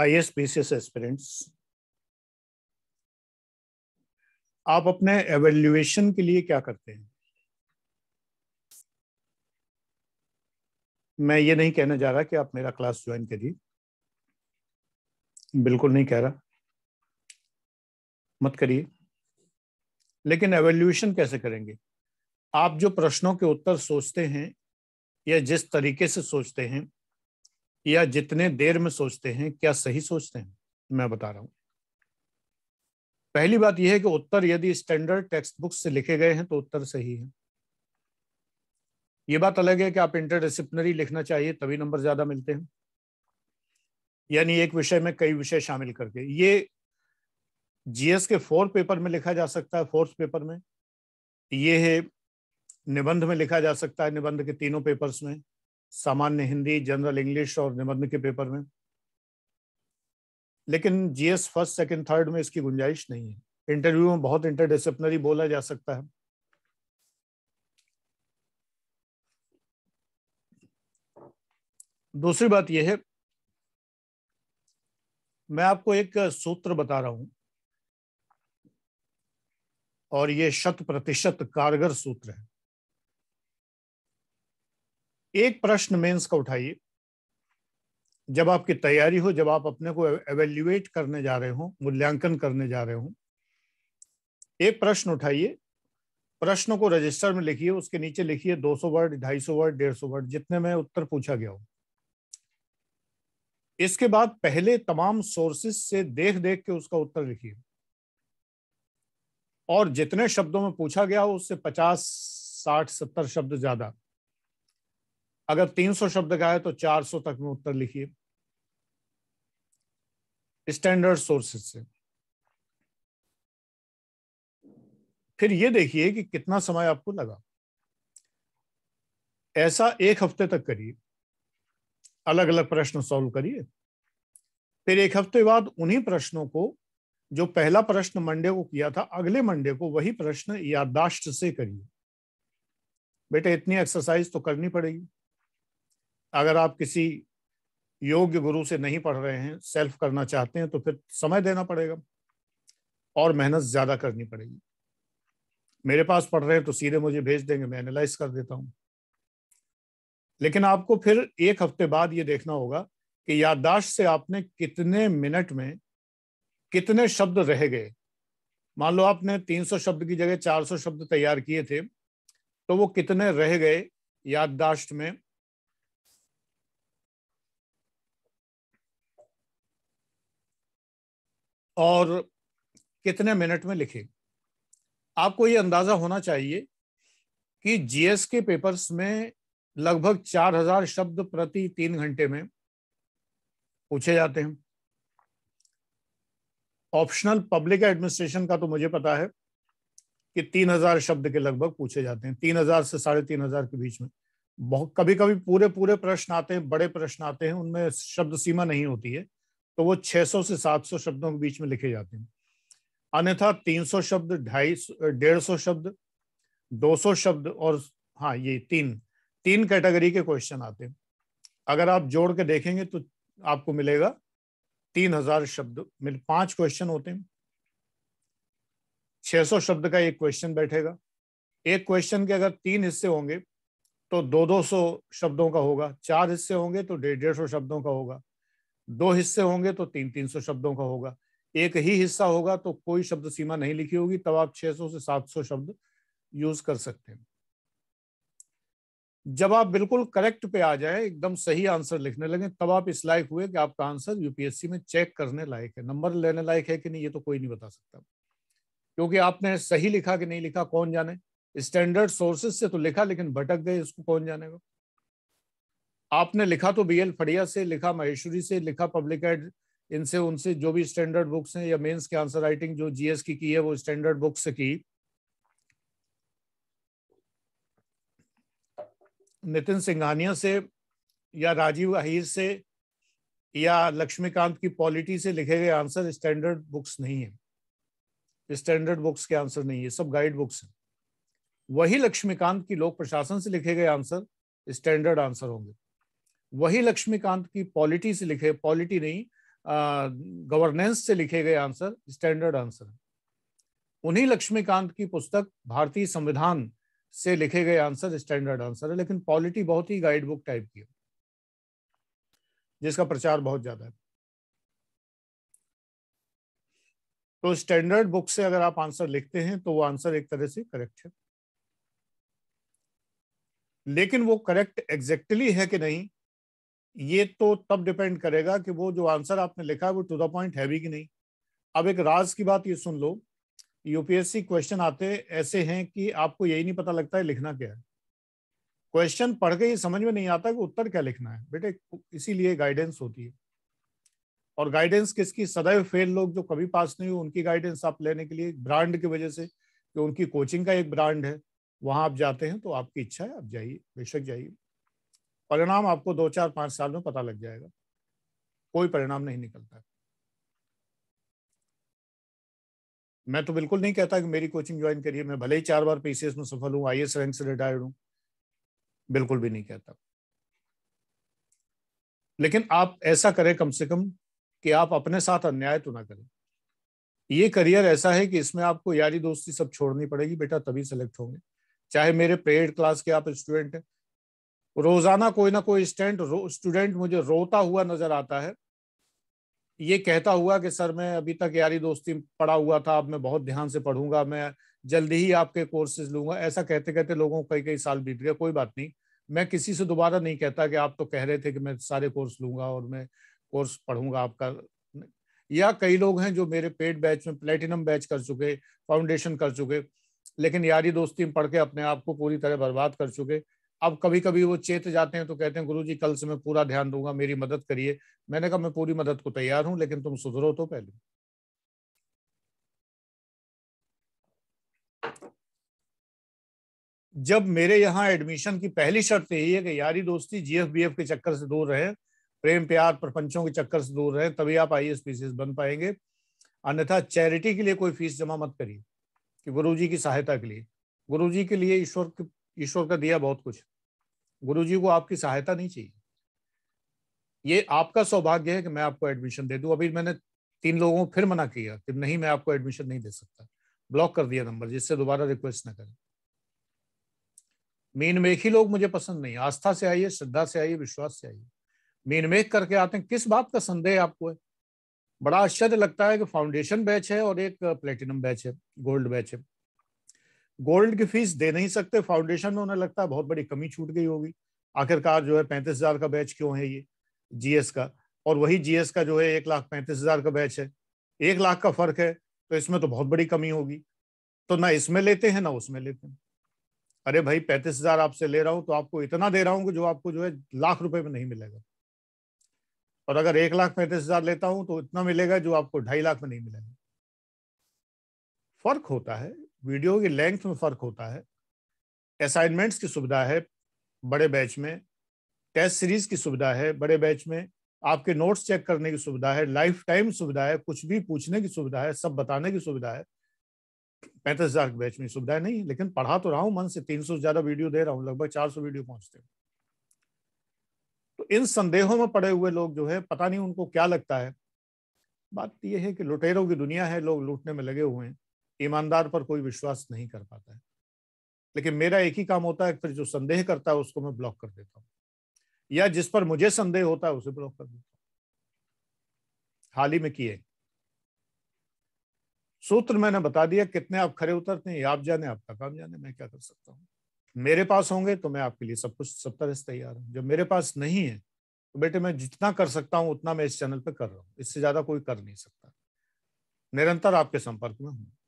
IAS PCS aspirants आप अपने evaluation के लिए क्या करते हैं मैं ये नहीं कहना जा रहा कि आप मेरा क्लास ज्वाइन करिए बिल्कुल नहीं कह रहा मत करिए लेकिन एवेल्युएशन कैसे करेंगे आप जो प्रश्नों के उत्तर सोचते हैं या जिस तरीके से सोचते हैं या जितने देर में सोचते हैं क्या सही सोचते हैं मैं बता रहा हूं पहली बात यह है कि उत्तर यदि स्टैंडर्ड टेक्स्ट बुक से लिखे गए हैं तो उत्तर सही है ये बात अलग है कि आप इंटरडिसिप्लिनरी लिखना चाहिए तभी नंबर ज्यादा मिलते हैं यानी एक विषय में कई विषय शामिल करके ये जीएस के फोर्थ पेपर में लिखा जा सकता है फोर्थ पेपर में ये है निबंध में लिखा जा सकता है निबंध के तीनों पेपर्स में सामान्य हिंदी जनरल इंग्लिश और निबंध के पेपर में लेकिन जीएस फर्स्ट सेकंड थर्ड में इसकी गुंजाइश नहीं है इंटरव्यू में बहुत इंटरडिसिप्लिनरी बोला जा सकता है दूसरी बात यह है मैं आपको एक सूत्र बता रहा हूं और ये शत प्रतिशत कारगर सूत्र है एक प्रश्न मेंस का उठाइए जब आपकी तैयारी हो जब आप अपने को एवेल्युएट करने जा रहे हो मूल्यांकन करने जा रहे हो एक प्रश्न उठाइए प्रश्नों को रजिस्टर में लिखिए उसके नीचे लिखिए 200 वर्ड 250 वर्ड 150 वर्ड जितने में उत्तर पूछा गया हो इसके बाद पहले तमाम सोर्सेस से देख देख के उसका उत्तर लिखिए और जितने शब्दों में पूछा गया हो उससे 50 60 70 शब्द ज्यादा अगर 300 शब्द का है तो 400 तक में उत्तर लिखिए स्टैंडर्ड सोर्सेज से फिर ये देखिए कि कितना समय आपको लगा ऐसा एक हफ्ते तक करिए अलग अलग प्रश्न सॉल्व करिए फिर एक हफ्ते बाद उन्हीं प्रश्नों को जो पहला प्रश्न मंडे को किया था अगले मंडे को वही प्रश्न याददाश्त से करिए बेटा इतनी एक्सरसाइज तो करनी पड़ेगी अगर आप किसी योग्य गुरु से नहीं पढ़ रहे हैं सेल्फ करना चाहते हैं तो फिर समय देना पड़ेगा और मेहनत ज्यादा करनी पड़ेगी मेरे पास पढ़ रहे हैं तो सीधे मुझे भेज देंगे मैं एनालाइज कर देता हूँ लेकिन आपको फिर एक हफ्ते बाद ये देखना होगा कि याददाश्त से आपने कितने मिनट में कितने शब्द रह गए मान लो आपने 300 शब्द की जगह 400 शब्द तैयार किए थे तो वो कितने रह गए याददाश्त में और कितने मिनट में लिखे आपको ये अंदाजा होना चाहिए कि जीएस के पेपर्स में लगभग 4000 शब्द प्रति तीन घंटे में पूछे जाते हैं ऑप्शनल पब्लिक एडमिनिस्ट्रेशन का तो मुझे पता है कि 3000 शब्द के लगभग पूछे जाते हैं 3000 से साढ़े तीन हजार के बीच में बहुत कभी कभी पूरे पूरे प्रश्न आते हैं बड़े प्रश्न आते हैं उनमें शब्द सीमा नहीं होती है तो वो 600 से 700 शब्दों के बीच में लिखे जाते हैं अन्यथा 300 शब्द ढाई डेढ़ सौ शब्द 200 शब्द और हाँ ये तीन तीन कैटेगरी के क्वेश्चन आते हैं अगर आप जोड़ के देखेंगे तो आपको मिलेगा तीन हजार शब्द मिल पांच क्वेश्चन होते हैं 600 शब्द का एक क्वेश्चन बैठेगा एक क्वेश्चन के अगर तीन हिस्से होंगे तो दो दो सौ शब्दों का होगा चार हिस्से होंगे तो डेढ़ डेढ़ सौ शब्दों का होगा दो हिस्से होंगे तो तीन तीन सौ शब्दों का होगा एक ही हिस्सा होगा तो कोई शब्द सीमा नहीं लिखी होगी तब आप 600 से 700 शब्द यूज कर सकते हैं जब आप बिल्कुल करेक्ट पे आ जाए एकदम सही आंसर लिखने लगे तब आप इस लायक हुए कि आपका आंसर यूपीएससी में चेक करने लायक है नंबर लेने लायक है कि नहीं ये तो कोई नहीं बता सकता क्योंकि आपने सही लिखा कि नहीं लिखा कौन जाने स्टैंडर्ड सोर्सेज से तो लिखा लेकिन भटक गए इसको कौन जानेगा आपने लिखा तो बी एल फड़िया से लिखा महेश्वरी से लिखा पब्लिक एड इनसे उनसे जो भी स्टैंडर्ड बुक्स हैं या मेंस के आंसर राइटिंग जो जीएस की की है वो स्टैंडर्ड बुक से की नितिन सिंघानिया से या राजीव अहिर से या लक्ष्मीकांत की पॉलिटी से लिखे गए आंसर स्टैंडर्ड बुक्स नहीं है स्टैंडर्ड बुक्स के आंसर नहीं है सब गाइड बुक्स हैं वही लक्ष्मीकांत की लोक प्रशासन से लिखे गए आंसर स्टैंडर्ड आंसर होंगे वही लक्ष्मीकांत की पॉलिटी से लिखे पॉलिटी नहीं गवर्नेंस से लिखे गए आंसर स्टैंडर्ड आंसर उन्हीं लक्ष्मीकांत की पुस्तक भारतीय संविधान से लिखे गए आंसर स्टैंडर्ड आंसर है लेकिन पॉलिटी बहुत ही गाइड बुक टाइप की है जिसका प्रचार बहुत ज्यादा है तो स्टैंडर्ड बुक से अगर आप आंसर लिखते हैं तो वो आंसर एक तरह से करेक्ट है लेकिन वो करेक्ट एग्जैक्टली है कि नहीं ये तो तब डिपेंड करेगा कि वो जो आंसर आपने लिखा है वो टू द पॉइंट है भी कि नहीं अब एक राज की बात ये सुन लो यूपीएससी क्वेश्चन आते ऐसे हैं कि आपको यही नहीं पता लगता है लिखना क्या है क्वेश्चन पढ़ के ये समझ में नहीं आता कि उत्तर क्या लिखना है बेटे इसीलिए गाइडेंस होती है और गाइडेंस किसकी सदैव फेल लोग जो कभी पास नहीं हुए उनकी गाइडेंस आप लेने के लिए ब्रांड की वजह से कि उनकी कोचिंग का एक ब्रांड है वहां आप जाते हैं तो आपकी इच्छा है आप जाइए बेशक जाइए परिणाम आपको दो चार पांच साल में पता लग जाएगा कोई परिणाम नहीं निकलता है मैं तो बिल्कुल नहीं कहता कि मेरी कोचिंग ज्वाइन करिए मैं भले ही चार बार पीसीएस में सफल हूं आई रैंक से रिटायर्ड हूं बिल्कुल भी नहीं कहता लेकिन आप ऐसा करें कम से कम कि आप अपने साथ अन्याय तो ना करें ये करियर ऐसा है कि इसमें आपको यारी दोस्ती सब छोड़नी पड़ेगी बेटा तभी सेलेक्ट होंगे चाहे मेरे पेड क्लास के आप स्टूडेंट हैं रोजाना कोई ना कोई स्टूडेंट रो, स्टूडेंट मुझे रोता हुआ नजर आता है ये कहता हुआ कि सर मैं अभी तक यारी दोस्ती पढ़ा हुआ था अब मैं बहुत ध्यान से पढ़ूंगा मैं जल्दी ही आपके कोर्सेज लूंगा ऐसा कहते कहते लोगों को कई कई साल बीत गए कोई बात नहीं मैं किसी से दोबारा नहीं कहता कि आप तो कह रहे थे कि मैं सारे कोर्स लूंगा और मैं कोर्स पढ़ूंगा आपका या कई लोग हैं जो मेरे पेड बैच में प्लेटिनम बैच कर चुके फाउंडेशन कर चुके लेकिन यारी दोस्ती में पढ़ के अपने आप को पूरी तरह बर्बाद कर चुके अब कभी कभी वो चेत जाते हैं तो कहते हैं गुरु जी कल से मैं पूरा ध्यान दूंगा मेरी मदद करिए मैंने कहा मैं पूरी मदद को तैयार हूं लेकिन तुम सुधरो तो पहले जब मेरे यहाँ एडमिशन की पहली शर्त यही है कि यारी दोस्ती जीएफबीएफ के चक्कर से दूर रहे प्रेम प्यार प्रपंचों के चक्कर से दूर रहे तभी आप आई एस बन पाएंगे अन्यथा चैरिटी के लिए कोई फीस जमा मत करिए कि गुरु जी की सहायता के लिए गुरु जी के लिए ईश्वर ईश्वर का दिया बहुत कुछ गुरु जी को आपकी सहायता नहीं चाहिए ये आपका सौभाग्य है कि मैं आपको एडमिशन दे दूं अभी मैंने तीन लोगों को फिर मना किया कि नहीं मैं आपको एडमिशन नहीं दे सकता ब्लॉक कर दिया नंबर जिससे दोबारा रिक्वेस्ट ना करें मीन मेख ही लोग मुझे पसंद नहीं आस्था से आइए श्रद्धा से आइए विश्वास से आइए मीन मेख करके आते हैं किस बात का संदेह आपको है बड़ा आश्चर्य लगता है कि फाउंडेशन बैच है और एक प्लेटिनम बैच है गोल्ड बैच है गोल्ड की फीस दे नहीं सकते फाउंडेशन में उन्हें लगता है बहुत बड़ी कमी छूट गई होगी आखिरकार जो है पैंतीस हजार का बैच क्यों है ये जीएस का और वही जीएस का जो है एक लाख पैंतीस हजार का बैच है एक लाख का फर्क है तो इसमें तो बहुत बड़ी कमी होगी तो ना इसमें लेते हैं ना उसमें लेते हैं अरे भाई पैंतीस हजार आपसे ले रहा हूं तो आपको इतना दे रहा हूं कि जो आपको जो है लाख रुपए में नहीं मिलेगा और अगर एक लाख पैंतीस हजार लेता हूं तो इतना मिलेगा जो आपको ढाई लाख में नहीं मिलेगा फर्क होता है वीडियो की लेंथ में फ़र्क होता है असाइनमेंट्स की सुविधा है बड़े बैच में टेस्ट सीरीज की सुविधा है बड़े बैच में आपके नोट्स चेक करने की सुविधा है लाइफ टाइम सुविधा है कुछ भी पूछने की सुविधा है सब बताने की सुविधा है पैंतीस हजार के बैच में सुविधा नहीं लेकिन पढ़ा तो रहा हूँ मन से तीन सौ ज्यादा वीडियो दे रहा हूँ लगभग चार सौ वीडियो पहुंचते हैं तो इन संदेहों में पड़े हुए लोग जो है पता नहीं उनको क्या लगता है बात यह है कि लुटेरों की दुनिया है लोग लूटने में लगे हुए हैं ईमानदार पर कोई विश्वास नहीं कर पाता है लेकिन मेरा एक ही काम होता है फिर जो संदेह करता है उसको मैं ब्लॉक कर देता हूँ या जिस पर मुझे संदेह होता है उसे ब्लॉक कर देता हूँ हाल ही में किए सूत्र मैंने बता दिया कितने आप खड़े उतरते हैं आप जाने आपका काम जाने मैं क्या कर सकता हूँ मेरे पास होंगे तो मैं आपके लिए सब कुछ सब तरह से तैयार हूँ जब मेरे पास नहीं है तो बेटे मैं जितना कर सकता हूँ उतना मैं इस चैनल पर कर रहा हूँ इससे ज्यादा कोई कर नहीं सकता निरंतर आपके संपर्क में हूँ